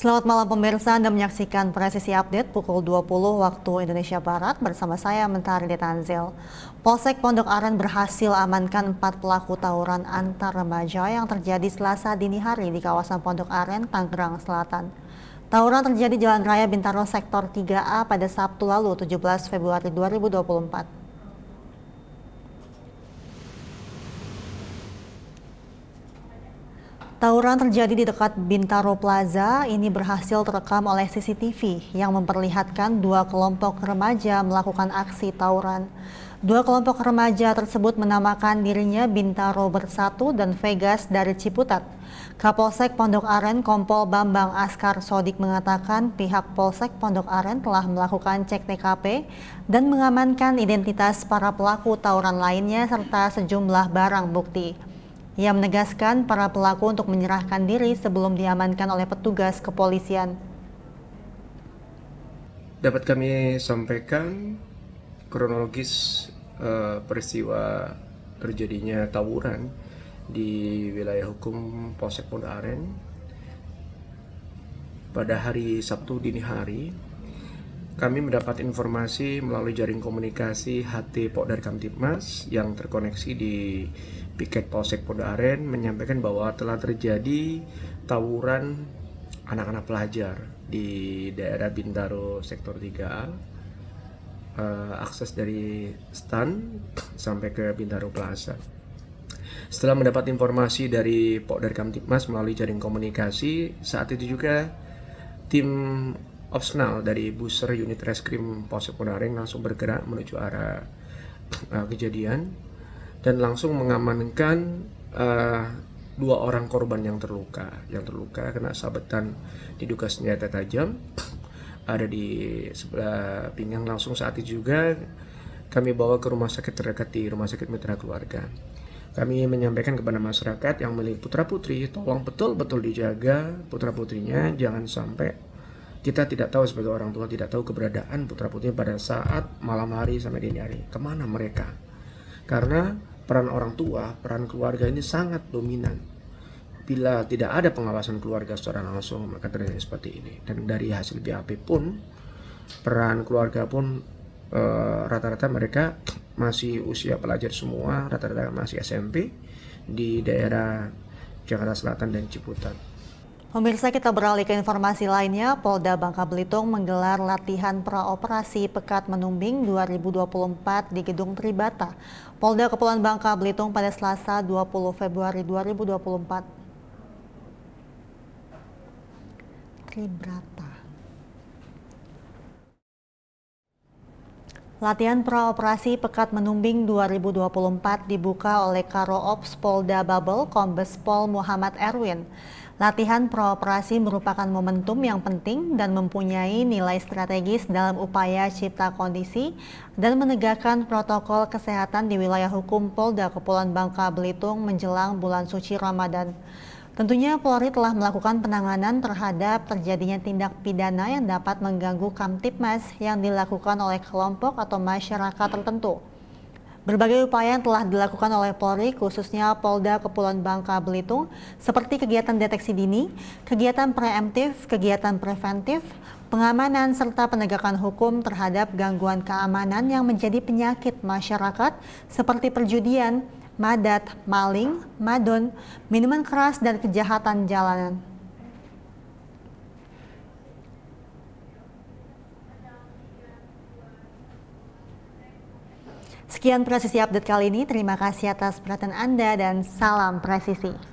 Selamat malam pemirsa, Anda menyaksikan Presisi Update pukul 20 waktu Indonesia Barat bersama saya Mentari Detanzil. Polsek Pondok Aren berhasil amankan empat pelaku tawuran antar remaja yang terjadi selasa dini hari di kawasan Pondok Aren, Tangerang Selatan. Tawuran terjadi Jalan Raya Bintaro Sektor 3A pada Sabtu lalu 17 Februari 2024. Tauran terjadi di dekat Bintaro Plaza ini berhasil terekam oleh CCTV yang memperlihatkan dua kelompok remaja melakukan aksi tauran. Dua kelompok remaja tersebut menamakan dirinya Bintaro Bersatu dan Vegas dari Ciputat. Kapolsek Pondok Aren Kompol Bambang Askar Sodik mengatakan pihak Polsek Pondok Aren telah melakukan cek TKP dan mengamankan identitas para pelaku tawuran lainnya serta sejumlah barang bukti. Ia menegaskan para pelaku untuk menyerahkan diri sebelum diamankan oleh petugas kepolisian. Dapat kami sampaikan kronologis uh, peristiwa terjadinya tawuran di wilayah hukum Polsek Pondaren pada hari Sabtu dini hari kami mendapat informasi melalui jaring komunikasi HT Pok dari Kamtipmas yang terkoneksi di piket Polsek Aren menyampaikan bahwa telah terjadi tawuran anak-anak pelajar di daerah Bintaro sektor 3A. Eh, akses dari stan sampai ke Bintaro Plaza. Setelah mendapat informasi dari Pok dari Kamtipmas melalui jaring komunikasi, saat itu juga tim opsional dari buser unit reskrim Polsek Ponareng langsung bergerak menuju arah uh, kejadian dan langsung mengamankan uh, dua orang korban yang terluka yang terluka kena sabetan diduga senjata tajam ada di sebelah pinggang langsung saat itu juga kami bawa ke rumah sakit terdekat di rumah sakit mitra keluarga kami menyampaikan kepada masyarakat yang memiliki putra putri tolong betul-betul dijaga putra putrinya jangan sampai kita tidak tahu sebagai orang tua tidak tahu keberadaan putra putri pada saat malam hari sampai dini hari kemana mereka karena peran orang tua peran keluarga ini sangat dominan bila tidak ada pengawasan keluarga secara langsung maka terjadi seperti ini dan dari hasil BAP pun peran keluarga pun eh, rata-rata e, mereka masih usia pelajar semua rata-rata masih SMP di daerah Jakarta Selatan dan Ciputat Pemirsa kita beralih ke informasi lainnya, Polda Bangka Belitung menggelar latihan praoperasi Pekat Menumbing 2024 di Gedung Tribata. Polda Kepulauan Bangka Belitung pada Selasa 20 Februari 2024. Tribata. Latihan praoperasi Pekat Menumbing 2024 dibuka oleh Karo Ops Polda Babel Kombes Pol Muhammad Erwin. Latihan prooperasi merupakan momentum yang penting dan mempunyai nilai strategis dalam upaya cipta kondisi dan menegakkan protokol kesehatan di wilayah hukum Polda Kepulauan Bangka Belitung menjelang bulan suci Ramadan. Tentunya Polri telah melakukan penanganan terhadap terjadinya tindak pidana yang dapat mengganggu Kamtipmas yang dilakukan oleh kelompok atau masyarakat tertentu. Berbagai upaya yang telah dilakukan oleh Polri, khususnya Polda Kepulauan Bangka Belitung, seperti kegiatan deteksi dini, kegiatan preemptif, kegiatan preventif, pengamanan serta penegakan hukum terhadap gangguan keamanan yang menjadi penyakit masyarakat seperti perjudian, madat, maling, madon, minuman keras, dan kejahatan jalanan. Sekian presisi update kali ini. Terima kasih atas perhatian Anda dan salam presisi.